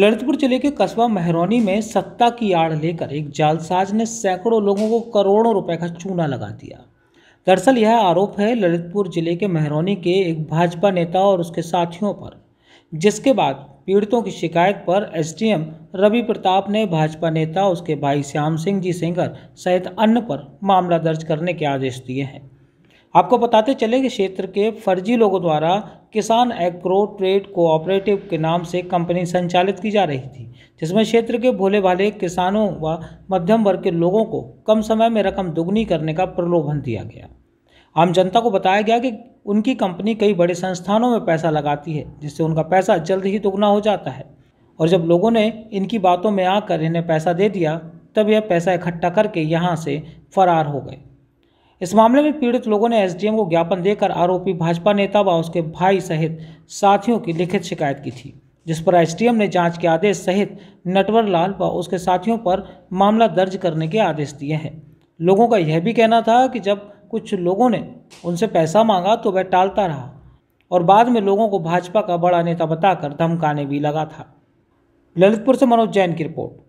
ललितपुर जिले के कस्बा महरौनी में सत्ता की आड़ लेकर एक जालसाज ने सैकड़ों लोगों को करोड़ों रुपए का चूना लगा दिया दरअसल यह आरोप है ललितपुर जिले के महरौनी के एक भाजपा नेता और उसके साथियों पर जिसके बाद पीड़ितों की शिकायत पर एसडीएम रवि प्रताप ने भाजपा नेता उसके भाई श्याम सिंह जी सेंगर सहित अन्य पर मामला दर्ज करने के आदेश दिए हैं आपको बताते चले कि क्षेत्र के फर्जी लोगों द्वारा किसान एग्रो ट्रेड कोऑपरेटिव के नाम से कंपनी संचालित की जा रही थी जिसमें क्षेत्र के भोले भाले किसानों व मध्यम वर्ग के लोगों को कम समय में रकम दुगनी करने का प्रलोभन दिया गया आम जनता को बताया गया कि उनकी कंपनी कई बड़े संस्थानों में पैसा लगाती है जिससे उनका पैसा जल्द ही दुगना हो जाता है और जब लोगों ने इनकी बातों में आकर इन्हें पैसा दे दिया तब यह पैसा इकट्ठा करके यहाँ से फरार हो गए इस मामले में पीड़ित लोगों ने एसडीएम को ज्ञापन देकर आरोपी भाजपा नेता व उसके भाई सहित साथियों की लिखित शिकायत की थी जिस पर एसडीएम ने जांच के आदेश सहित नटवर लाल व उसके साथियों पर मामला दर्ज करने के आदेश दिए हैं लोगों का यह भी कहना था कि जब कुछ लोगों ने उनसे पैसा मांगा तो वह टालता रहा और बाद में लोगों को भाजपा का बड़ा नेता बताकर धमकाने भी लगा था ललितपुर से मनोज जैन की रिपोर्ट